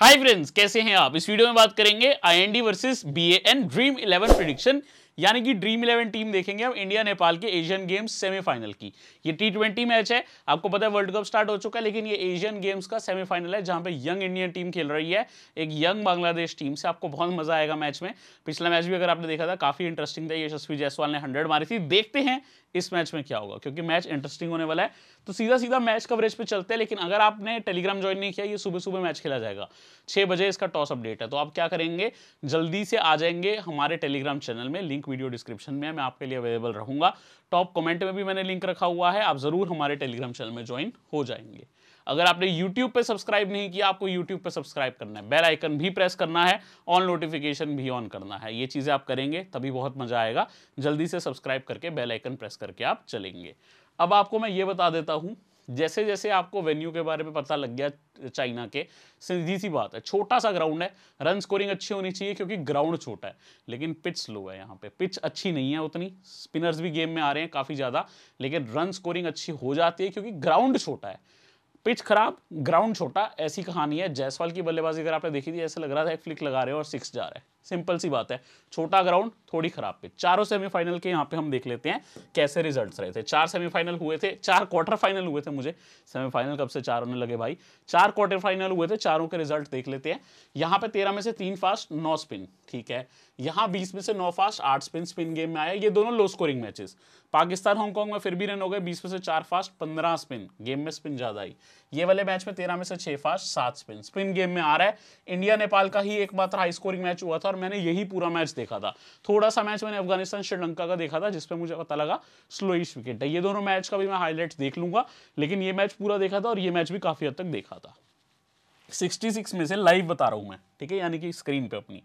hi friends कैसे हैं आप इस वीडियो में बात करेंगे IND versus BAN dream 11 prediction यानी कि ड्रीम इलेवन टीम देखेंगे हम इंडिया नेपाल के एशियन गेम्स सेमीफाइनल की ये टी ट्वेंटी मैच है आपको पता है वर्ल्ड कप स्टार्ट हो चुका है लेकिन ये एशियन गेम्स का सेमीफाइनल है जहां पे यंग इंडियन टीम खेल रही है एक यंग बांग्लादेश टीम से आपको बहुत मजा आएगा मैच में पिछला मैच भी अगर आपने देखा था काफी इंटरेस्टिंग था यशस्वी जायसवाल ने हंड्रेड मारी थी देखते हैं इस मैच में क्या होगा क्योंकि मैच इंटरेस्टिंग होने वाला है तो सीधा सीधा मैच कवरेज पे चलते हैं लेकिन अगर आपने टेलीग्राम ज्वाइन नहीं किया ये सुबह सुबह मैच खेला जाएगा छह बजे इसका टॉस अपडेट है तो आप क्या करेंगे जल्दी से आ जाएंगे हमारे टेलीग्राम चैनल में लिंक वीडियो डिस्क्रिप्शन में है मैं आपके लिए अवेलेबल रहूंगा टॉप कमेंट में भी मैंने लिंक रखा हुआ है आप ज़रूर हमारे टेलीग्राम चैनल में ज्वाइन हो जाएंगे अगर आपने यूट्यूब पर सब्सक्राइब नहीं किया आपको यूट्यूब पर सब्सक्राइब करना है बेल आइकन भी प्रेस करना है ऑन नोटिफिकेशन भी ऑन करना है ये चीज़ें आप करेंगे तभी बहुत मज़ा आएगा जल्दी से सब्सक्राइब करके बेलाइकन प्रेस करके आप चलेंगे अब आपको मैं ये बता देता हूँ जैसे जैसे आपको वेन्यू के बारे में पता लग गया चाइना के सीधी सी बात है छोटा सा ग्राउंड है रन स्कोरिंग अच्छी होनी चाहिए क्योंकि ग्राउंड छोटा है लेकिन पिच स्लो है यहाँ पे पिच अच्छी नहीं है उतनी स्पिनर्स भी गेम में आ रहे हैं काफ़ी ज़्यादा लेकिन रन स्कोरिंग अच्छी हो जाती है क्योंकि ग्राउंड छोटा है पिच खराब ग्राउंड छोटा ऐसी कहानी है जयसवाल की बल्लेबाजी अगर आपने देखी थी ऐसा लग रहा था एक फ्लिक लगा रहे हो और सिक्स जा रहे हैं सिंपल सी बात है छोटा ग्राउंड थोड़ी खराब पिच चारों सेमीफाइनल के यहाँ पे हम देख लेते हैं कैसे रिजल्ट्स रहे थे चार सेमीफाइनल हुए थे चार क्वार्टर फाइनल हुए थे मुझे सेमीफाइनल कब से चार होने लगे भाई चार क्वार्टर फाइनल हुए थे चारों के रिजल्ट देख लेते हैं यहाँ पे तेरह में से तीन फास्ट नौ स्पिन ठीक है यहाँ बीस में से नौ फास्ट आठ स्पिन स्पिन गेम में आया ये दोनों low scoring matches Pakistan Hong Kong में फिर भी रन हो गए बीस में से चार फास्ट पंद्रह स्पिन गेम में स्पिन ज़्यादा आई ये वाले मैच में तेरह में से छह फास्ट सात स्पिन स्पिन गेम में आ रहा है इंडिया नेपाल का ही एकमात्र हाई स्कोरिंग मैच हुआ था और मैंने यही पूरा मैच देखा था थोड़ा सा मैच मैंने अफगानिस्तान श्रीलंका का देखा था जिसपे मुझे पता लगा स्लोइश विकेट है ये दोनों मैच का भी मैं हाईलाइट देख लूंगा लेकिन ये मैच पूरा देखा था और ये मैच भी काफी हद तक देखा था 66 में से लाइव बता रहा हूं मैं ठीक है यानी कि स्क्रीन पे अपनी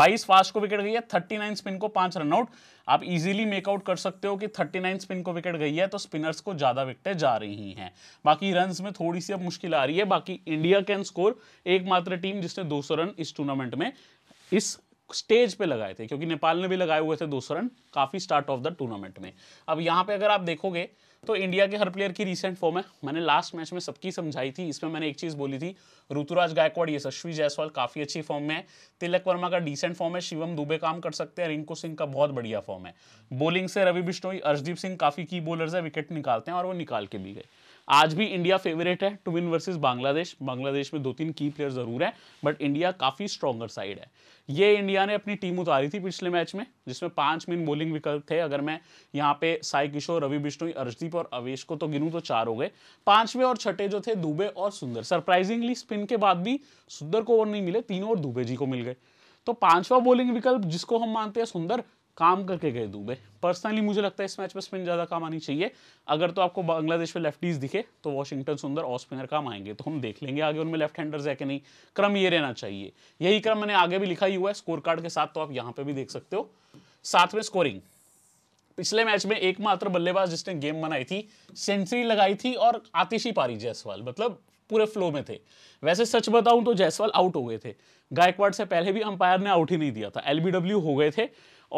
22 फास्ट को विकेट गई है 39 स्पिन को पांच आउट आप इजीली मेकआउट कर सकते हो कि 39 स्पिन को विकेट गई है तो स्पिनर्स को ज़्यादा विकटें जा रही हैं बाकी रन में थोड़ी सी अब मुश्किल आ रही है बाकी इंडिया कैन स्कोर एकमात्र टीम जिसने दो रन इस टूर्नामेंट में इस स्टेज पे लगाए थे क्योंकि नेपाल ने भी लगाए हुए थे दो रन काफ़ी स्टार्ट ऑफ द टूर्नामेंट में अब यहां पर अगर आप देखोगे तो इंडिया के हर प्लेयर की रिसेंट फॉर्म है मैंने लास्ट मैच में सबकी समझाई थी इसमें मैंने एक चीज़ बोली थी ऋतुराज गायकवाड़ यशस्वी जायसवाल काफ़ी अच्छी फॉर्म में है तिलक वर्मा का डिसेंट फॉर्म है शिवम दुबे काम कर सकते हैं रिंकू सिंह का बहुत बढ़िया फॉर्म है बॉलिंग से रवि बिश्नोई अर्शदीप सिंह काफ़ी की बोलर्स है विकेट निकालते हैं और वो निकाल के भी गए आज भी इंडिया फेवरेट है to win versus Bangladesh Bangladesh में दो तीन की प्लेयर जरूर है बट इंडिया काफ़ी स्ट्रॉगर साइड है ये इंडिया ने अपनी टीम उतारी थी पिछले मैच में जिसमें पांच मेन बोलिंग विकल्प थे अगर मैं यहाँ पे साई किशोर रवि बिश्नोई अर्शदीप और अवेश को तो गिनूँ तो चार हो गए पांचवें और छठे जो थे दुबे और सुंदर सरप्राइजिंगली स्पिन के बाद भी सुंदर को ओवर नहीं मिले तीनों और दुबे जी को मिल गए तो पांचवा बोलिंग विकल्प जिसको हम मानते हैं सुंदर काम करके गए दुबे पर्सनली मुझे लगता है इस मैच में स्पिन ज़्यादा काम आनी चाहिए अगर तो आपको बांग्लादेश में लेफ्टीज दिखे तो वॉशिंगटन सुंदर और स्पिनर काम आएंगे तो हम देख लेंगे आगे उनमें लेफ्ट हैंडर्स है कि नहीं क्रम ये रहना चाहिए यही क्रम मैंने आगे भी लिखा ही हुआ है स्कोर कार्ड के साथ तो आप यहाँ पर भी देख सकते हो साथ में स्कोरिंग पिछले मैच में एकमात्र बल्लेबाज जिसने गेम बनाई थी सेंचुरी लगाई थी और आतिशी पारी जयसवाल मतलब पूरे फ्लो में थे वैसे सच बताऊं तो जयसवाल आउट हो गए थे गायकवाड़ से पहले भी अंपायर ने आउट ही नहीं दिया था एलबीडब्ल्यू हो गए थे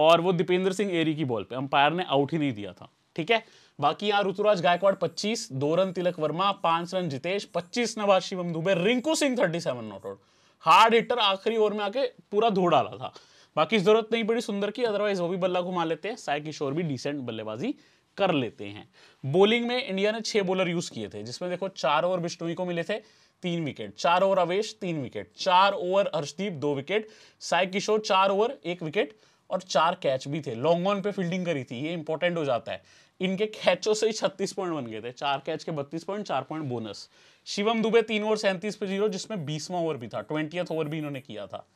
और वो दीपेंद्र सिंह एरी की बॉल पे अंपायर ने आउट ही नहीं दिया था ठीक है बाकी यहाँ ऋतुराज गायकवाड़ 25 दो रन तिलक वर्मा पांच run Jitesh 25 Nawaz Shivam Dubey Rinku Singh 37 not out hard hitter आखिरी ओवर में आके पूरा धो डाला था बाकी जरूरत नहीं पड़ी सुंदर की अदरवाइज वो भी बल्ला घुमा लेते हैं साय किशोर भी डिसेंट बल्लेबाजी कर लेते हैं बोलिंग में इंडिया ने छह बॉलर यूज किए थे जिसमें देखो चार ओवर बिश्नोई को मिले थे तीन विकेट चार ओवर अवेश तीन विकेट चार ओवर हर्षदीप दो विकेट साय किशोर चार ओवर एक विकेट और चार कैच भी थे लॉन्ग ऑन पे फील्डिंग करी थी ये इंपॉर्टेंट हो जाता है इनके कैचों से ही छत्तीस पॉइंट बन गए थे चार कैच के बत्तीस पॉइंट चार पॉइंट बोनस शिवम दुबे तीन ओवर सैंतीस पे जीरो जिसमें बीसवा ओवर भी था ट्वेंटियथ ओवर भी इन्होंने किया था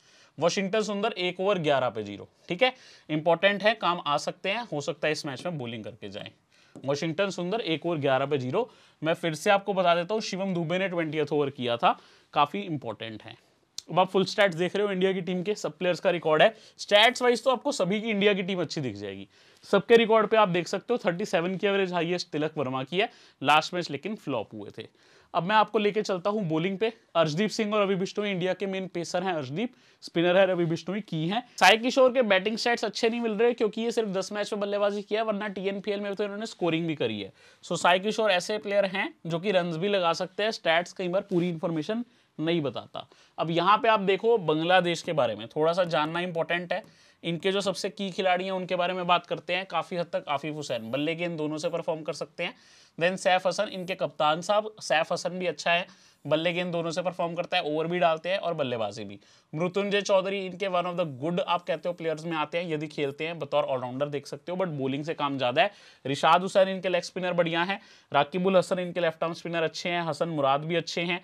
वॉशिंगटन सुंदर एक ओवर ग्यारह पे जीरो ठीक है इंपॉर्टेंट है काम आ सकते हैं हो सकता है इस मैच में बॉलिंग करके जाए वॉशिंगटन सुंदर एक ओवर ग्यारह पे जीरो मैं फिर से आपको बता देता हूँ शिवम दुबे ने ट्वेंटी ओवर किया था काफी इंपॉर्टेंट है अब आप फुल स्टैट्स देख रहे हो इंडिया की टीम के सब प्लेयर्स का रिकॉर्ड है स्टैट्स वाइज तो आपको सभी की इंडिया की टीम अच्छी दिख जाएगी सबके रिकॉर्ड पे आप देख सकते हो 37 की एवरेज हाईएस्ट तिलक वर्मा की है लास्ट मैच लेकिन फ्लॉप हुए थे अब मैं आपको लेके चलता हूँ बॉलिंग पे अर्जदीप सिंह और रवि बिश्नोई इंडिया के मेन पेसर हैं अर्जदीप स्पिनर है रवि बिश्नोई की हैं साई किशोर के बैटिंग स्टैट्स अच्छे नहीं मिल रहे क्योंकि ये सिर्फ 10 मैच में बल्लेबाजी किया वरना टीएनपीएल में तो इन्होंने स्कोरिंग भी करी है सो साई किशोर ऐसे प्लेयर हैं जो कि रन भी लगा सकते हैं स्टैट्स कई बार पूरी इन्फॉर्मेशन नहीं बताता अब यहाँ पे आप देखो बांग्लादेश के बारे में थोड़ा सा जानना इंपॉर्टेंट है इनके जो सबसे की खिलाड़ी हैं उनके बारे में बात करते हैं काफ़ी हद तक आफिफ हुसैन बल्ले के इन दोनों से परफॉर्म कर सकते हैं देन सैफ हसन इनके कप्तान साहब सैफ हसन भी अच्छा है बल्ले गेंद दोनों से परफॉर्म करता है ओवर भी डालते हैं और बल्लेबाजी भी मृत्युंजय चौधरी इनके वन ऑफ द गुड आप कहते हो प्लेयर्स में आते हैं यदि खेलते हैं बतौर ऑलराउंडर देख सकते हो बट बॉलिंग से काम ज़्यादा है रिशाद हुसैन इनके लेग स्पिनर बढ़िया है राकिबुल हसन इनके लेफ्ट आर्म स्पिनर अच्छे हैं हसन मुराद भी अच्छे हैं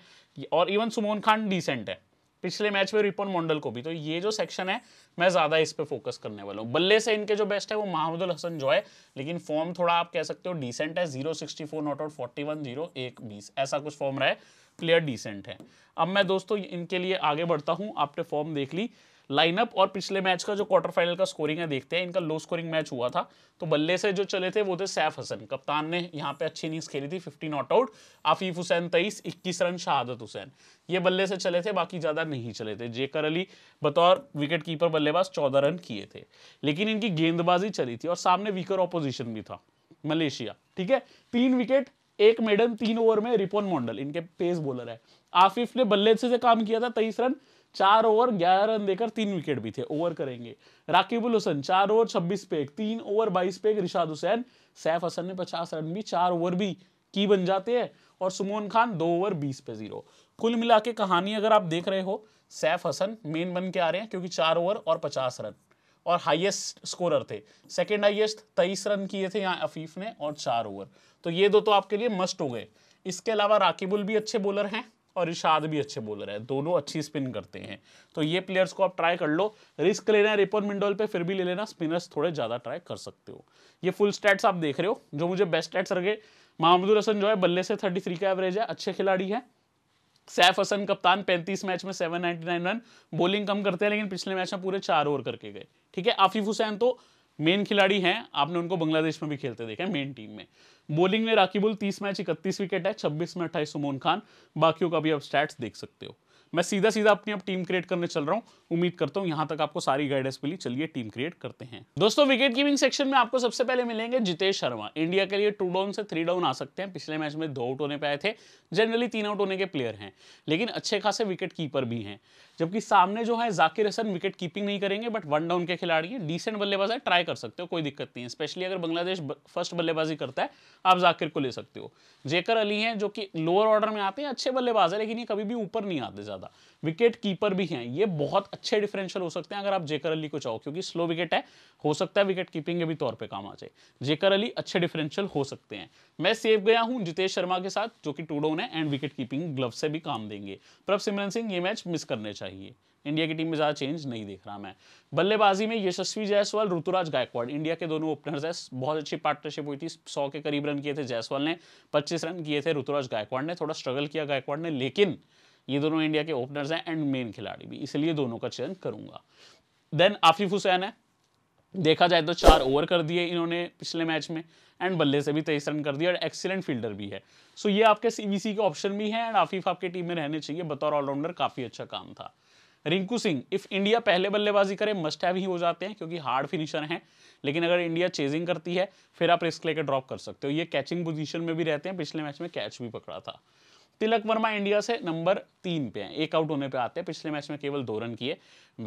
और इवन सुमोन खान डिसेंट है पिछले मैच में रिपन मंडल को भी तो ये जो सेक्शन है मैं ज़्यादा इस पर फोकस करने वाला हूँ बल्ले से इनके जो बेस्ट है वो महमूदुल हसन जो है लेकिन फॉर्म थोड़ा आप कह सकते हो डिसेंट है zero sixty four not out forty one zero एक बीस ऐसा कुछ फॉर्म रहा है प्लेयर डिसेंट है अब मैं दोस्तों इनके लिए आगे बढ़ता हूँ आपने फॉर्म देख ली लाइनअप और पिछले मैच का जो क्वार्टर फाइनल का स्कोरिंग है देखते हैं इनका लो स्कोरिंग मैच हुआ था तो बल्ले से जो चले थे वो थे सैफ हसन कप्तान ने यहाँ पे अच्छी इनिंग्स खेली थी fifty not out Afif Hossain तेईस इक्कीस रन शहादत हुसैन ये बल्ले से चले थे बाकी ज़्यादा नहीं चले थे जेकर अली बतौर विकेट कीपर बल्लेबाज चौदह रन किए थे लेकिन इनकी गेंदबाजी चली थी और सामने वीकर ऑपोजिशन भी था मलेशिया ठीक है तीन विकेट एक मेडन तीन ओवर में रिपोन मॉडल इनके पेस बोलर है आफिफ ने बल्ले से काम किया था तेईस रन चार ओवर ग्यारह रन देकर तीन विकेट भी थे ओवर करेंगे राकिबुल हुसैन चार ओवर छब्बीस पे एक तीन ओवर बाईस पे एक रिशाद हुसैन सैफ हसन ने पचास रन भी चार ओवर भी की बन जाते हैं और सुमोन खान दो ओवर बीस पे जीरो कुल मिला के कहानी अगर आप देख रहे हो सैफ हसन मेन बन के आ रहे हैं क्योंकि चार ओवर और पचास रन और हाईएस्ट स्कोरर थे सेकेंड हाईएस्ट तेईस रन किए थे यहाँ अफीफ ने और चार ओवर तो ये दो तो आपके लिए मस्ट हो गए इसके अलावा राकेबुल भी अच्छे बॉलर हैं और इशाद भी अच्छे बोल रहे हैं दोनों अच्छी स्पिन करते हैं तो ये प्लेयर्स को आप ट्राई कर लो रिस्क लेना है रिपोन मिंडोल पे फिर भी ले लेना स्पिनर्स थोड़े ज़्यादा ट्राई कर सकते हो ये फुल स्टैट्स आप देख रहे हो जो मुझे बेस्ट स्टैट्स रखे महमूदुल हसन जो है बल्ले से थर्टी का एवरेज है अच्छे खिलाड़ी है सैफ हसन कप्तान 35 मैच में 799 रन बॉलिंग कम करते हैं लेकिन पिछले मैच में पूरे चार ओवर करके गए ठीक है आफिफ हुसैन तो मेन खिलाड़ी हैं आपने उनको बांग्लादेश में भी खेलते देखा है मेन टीम में बॉलिंग में राकीबुल तीस मैच इकतीस विकेट है छब्बीस में अट्ठाईस सुमोन खान बाकियों का भी आप स्टैट्स देख सकते हो मैं सीधा सीधा अपनी अब टीम क्रिएट करने चल रहा हूँ उम्मीद करता हूँ यहाँ तक आपको सारी गाइडेंस मिली चलिए टीम क्रिएट करते हैं दोस्तों विकेट कीपिंग सेक्शन में आपको सबसे पहले मिलेंगे जितेश शर्मा इंडिया के लिए टू डाउन से थ्री डाउन आ सकते हैं पिछले मैच में दो आउट होने पे आए थे जनरली तीन आउट होने के प्लेयर हैं लेकिन अच्छे खासे विकेट कीपर भी हैं जबकि सामने जो है जाकिर हसन विकेट कीपिंग नहीं करेंगे बट वन डाउन के खिलाड़ी हैं डिसेंट बल्लेबाज है ट्राई कर सकते हो कोई दिक्कत नहीं है स्पेशली अगर बांग्लादेश फर्स्ट बल्लेबाजी करता है आप जाकिर को ले सकते हो जेकर अली हैं जो कि लोअर ऑर्डर में आते हैं अच्छे बल्लेबाज है लेकिन ये कभी भी ऊपर नहीं आते ज़्यादा ज़्यादा विकेट कीपर भी हैं ये बहुत अच्छे डिफरेंशियल हो सकते हैं अगर आप जेकर अली को चाहो क्योंकि स्लो विकेट है हो सकता है विकेट कीपिंग के भी तौर पे काम आ जाए जेकर अली अच्छे डिफरेंशियल हो सकते हैं मैं सेफ गया हूं जितेश शर्मा के साथ जो कि टू डाउन है एंड विकेट कीपिंग ग्लव से भी काम देंगे प्रभ सिमरन सिंह ये मैच मिस करने चाहिए इंडिया की टीम में ज़्यादा चेंज नहीं देख रहा मैं बल्लेबाजी में यशस्वी जायसवाल ऋतुराज गायकवाड़ इंडिया के दोनों ओपनर्स हैं बहुत अच्छी पार्टनरशिप हुई थी सौ के करीब रन किए थे जायसवाल ने पच्चीस रन किए थे ऋतुराज गायकवाड़ ने थोड़ा स्ट्रगल किया गायकवाड़ ने लेकिन ये दोनों इंडिया के ओपनर्स हैं एंड मेन खिलाड़ी भी इसलिए दोनों का चयन करूंगा देन आफिफ हुसैन है देखा जाए तो चार ओवर कर दिए इन्होंने पिछले मैच में एंड बल्ले से भी तेईस रन कर दिया और एक्सीलेंट फील्डर भी है सो so ये आपके सीबीसी के ऑप्शन भी हैं एंड आफिफ आपके टीम में रहने चाहिए बतौर ऑलराउंडर काफ़ी अच्छा काम था रिंकू सिंह इफ इंडिया पहले बल्लेबाजी करे मस्ट हैव ही हो जाते हैं क्योंकि हार्ड फिनिशर हैं लेकिन अगर इंडिया चेजिंग करती है फिर आप रिस्क लेकर ड्रॉप कर सकते हो ये कैचिंग पोजीशन में भी रहते हैं पिछले मैच में कैच भी पकड़ा था तिलक वर्मा इंडिया से नंबर तीन पे हैं एक आउट होने पे आते हैं पिछले मैच में केवल दो रन किए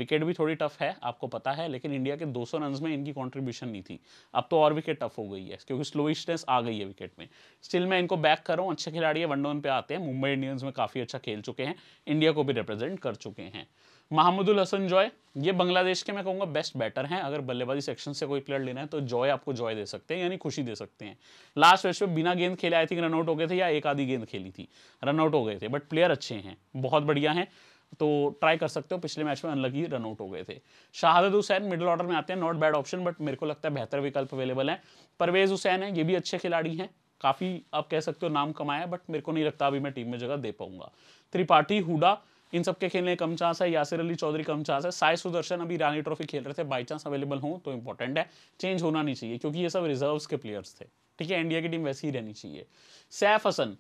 विकेट भी थोड़ी टफ है आपको पता है लेकिन इंडिया के 200 रन में इनकी कंट्रीब्यूशन नहीं थी अब तो और विकेट टफ हो गई है क्योंकि स्लोइस्टनेस आ गई है विकेट में स्टिल मैं इनको बैक कर रहा हूँ अच्छे खिलाड़ी है वन डाउन पे आते हैं मुंबई इंडियंस में काफ़ी अच्छा खेल चुके हैं इंडिया को भी रिप्रेजेंट कर चुके हैं महमूदुल हसन जॉय ये बांग्लादेश के मैं कहूँगा बेस्ट बैटर हैं अगर बल्लेबाजी सेक्शन से कोई प्लेयर लेना है तो जॉय आपको जॉय दे सकते हैं यानी खुशी दे सकते हैं लास्ट मैच में बिना गेंद खेले आई थिंक रनआउट हो गए थे या एक आधी गेंद खेली थी रनआउट हो गए थे बट प्लेयर अच्छे हैं बहुत बढ़िया हैं तो ट्राई कर सकते हो पिछले मैच में अनलगी रनआउट हो गए थे शाहदत हुसैन मिडिल ऑर्डर में आते हैं नॉट बैड ऑप्शन बट मेरे को लगता है बेहतर विकल्प अवेलेबल है परवेज हुसैन है ये भी अच्छे खिलाड़ी हैं काफ़ी आप कह सकते हो नाम कमाया बट मेरे को नहीं लगता अभी मैं टीम में जगह दे पाऊंगा त्रिपाठी हुडा इन सबके खेलने कम चांस है यासिर अली चौधरी कम चांस है साई सुदर्शन अभी रानी ट्रॉफी खेल रहे थे बाई चांस अवेलेबल हों तो इंपॉर्टेंट है चेंज होना नहीं चाहिए क्योंकि ये सब रिजर्व्स के प्लेयर्स थे ठीक है इंडिया की टीम वैसे ही रहनी चाहिए सैफ हसन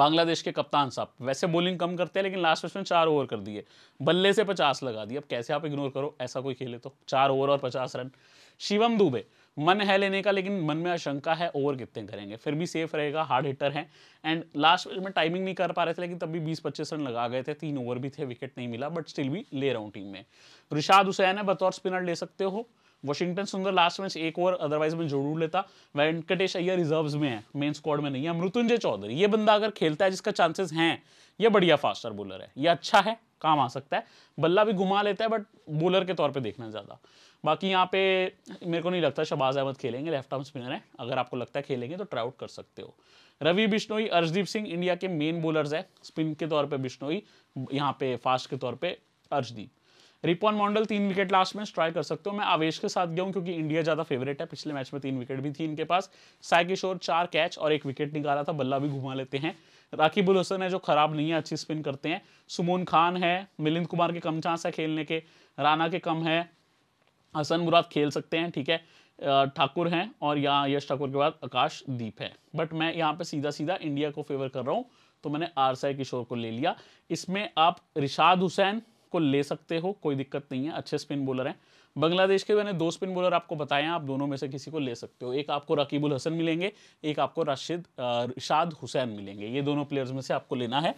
बांग्लादेश के कप्तान साहब वैसे बॉलिंग कम करते हैं लेकिन लास्ट में चार ओवर कर दिए बल्ले से पचास लगा दिए अब कैसे आप इग्नोर करो ऐसा कोई खेले तो चार ओवर और पचास रन शिवम दुबे मन है लेने का लेकिन मन में आशंका है ओवर कितने करेंगे फिर भी सेफ रहेगा हार्ड हिटर है एंड लास्ट में टाइमिंग नहीं कर पा रहे थे लेकिन तब भी बीस पच्चीस रन लगा गए थे तीन ओवर भी थे विकेट नहीं मिला बट स्टिल भी ले रहा हूँ टीम में रिशाद हुसैन है बतौर स्पिनर ले सकते हो वॉशिंगटन सुंदर लास्ट मैच एक ओवर अदरवाइज में जरूर लेता वेंकटेश अय्यर रिजर्व में है मेन स्क्वाड में नहीं है मृत्युंजय चौधरी ये बंदा अगर खेलता है जिसका चांसेस हैं ये बढ़िया फास्टर बॉलर है ये अच्छा है काम आ सकता है बल्ला भी घुमा लेता है बट बॉलर के तौर पे देखना ज़्यादा बाकी यहाँ पे मेरे को नहीं लगता शबाज अहमद खेलेंगे लेफ्ट आर्म स्पिनर है अगर आपको लगता है खेलेंगे तो आउट कर सकते हो रवि बिश्नोई अर्शदीप सिंह इंडिया के मेन बॉलर्स है स्पिन के तौर पर बिश्नोई यहाँ पे फास्ट के तौर पर अर्शदीप रिपोन मॉन्डल तीन विकेट लास्ट में ट्राई कर सकते हो मैं आवेश के साथ गया हूँ क्योंकि इंडिया ज़्यादा फेवरेट है पिछले मैच में तीन विकेट भी थी इनके पास साय किशोर चार कैच और एक विकेट निकाला था बल्ला भी घुमा लेते हैं राखी हुसैन है जो खराब नहीं है अच्छी स्पिन करते हैं सुमोन खान है मिलिंद कुमार के कम चांस है खेलने के राणा के कम है हसन मुराद खेल सकते हैं ठीक है ठाकुर हैं और यहाँ यश ठाकुर के बाद आकाश दीप है बट मैं यहाँ पे सीधा सीधा इंडिया को फेवर कर रहा हूँ तो मैंने आरसाई किशोर को ले लिया इसमें आप रिशाद हुसैन को ले सकते हो कोई दिक्कत नहीं है अच्छे स्पिन बॉलर हैं बांग्लादेश के मैंने दो स्पिन बॉलर आपको बताए हैं आप दोनों में से किसी को ले सकते हो एक आपको रकीबुल हसन मिलेंगे एक आपको राशिद शाद हुसैन मिलेंगे ये दोनों प्लेयर्स में से आपको लेना है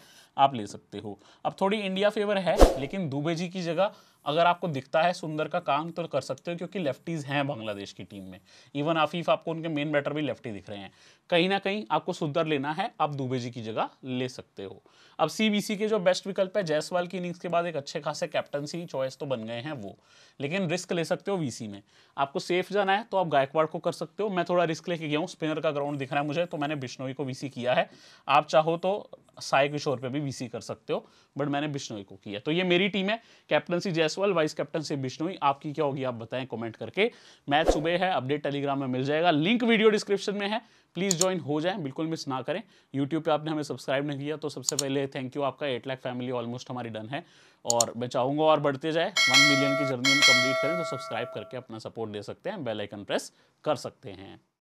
आप ले सकते हो अब थोड़ी इंडिया फेवर है लेकिन दुबे जी की जगह अगर आपको दिखता है सुंदर का काम तो कर सकते हो क्योंकि लेफ्टीज़ हैं बांग्लादेश की टीम में इवन आफीफ आपको उनके मेन बैटर भी लेफ्टी दिख रहे हैं कहीं ना कहीं आपको सुंदर लेना है आप दुबे जी की जगह ले सकते हो अब सी के जो बेस्ट विकल्प है जयसवाल की इनिंग्स के बाद एक अच्छे खासे कैप्टनसी चॉइस तो बन गए हैं वो लेकिन रिस्क ले सकते हो वी में आपको सेफ जाना है तो आप गायकवाड़ को कर सकते हो मैं थोड़ा रिस्क लेके गया हूँ स्पिनर का ग्राउंड दिख रहा है मुझे तो मैंने बिश्नोई को वी किया है आप चाहो तो साय किशोर पर भी वी कर सकते हो बट मैंने बिश्नोई को किया तो ये मेरी टीम है कैप्टनसी जयस जायसवाल वाइस कैप्टन से बिश्नोई आपकी क्या होगी आप बताएं कमेंट करके मैच सुबह है अपडेट टेलीग्राम में मिल जाएगा लिंक वीडियो डिस्क्रिप्शन में है प्लीज़ ज्वाइन हो जाए बिल्कुल मिस ना करें यूट्यूब पे आपने हमें सब्सक्राइब नहीं किया तो सबसे पहले थैंक यू आपका एट लाख फैमिली ऑलमोस्ट हमारी डन है और मैं चाहूंगा और बढ़ते जाए वन मिलियन की जर्नी हम कंप्लीट करें तो सब्सक्राइब करके अपना सपोर्ट दे सकते हैं बेलाइकन प्रेस कर सकते हैं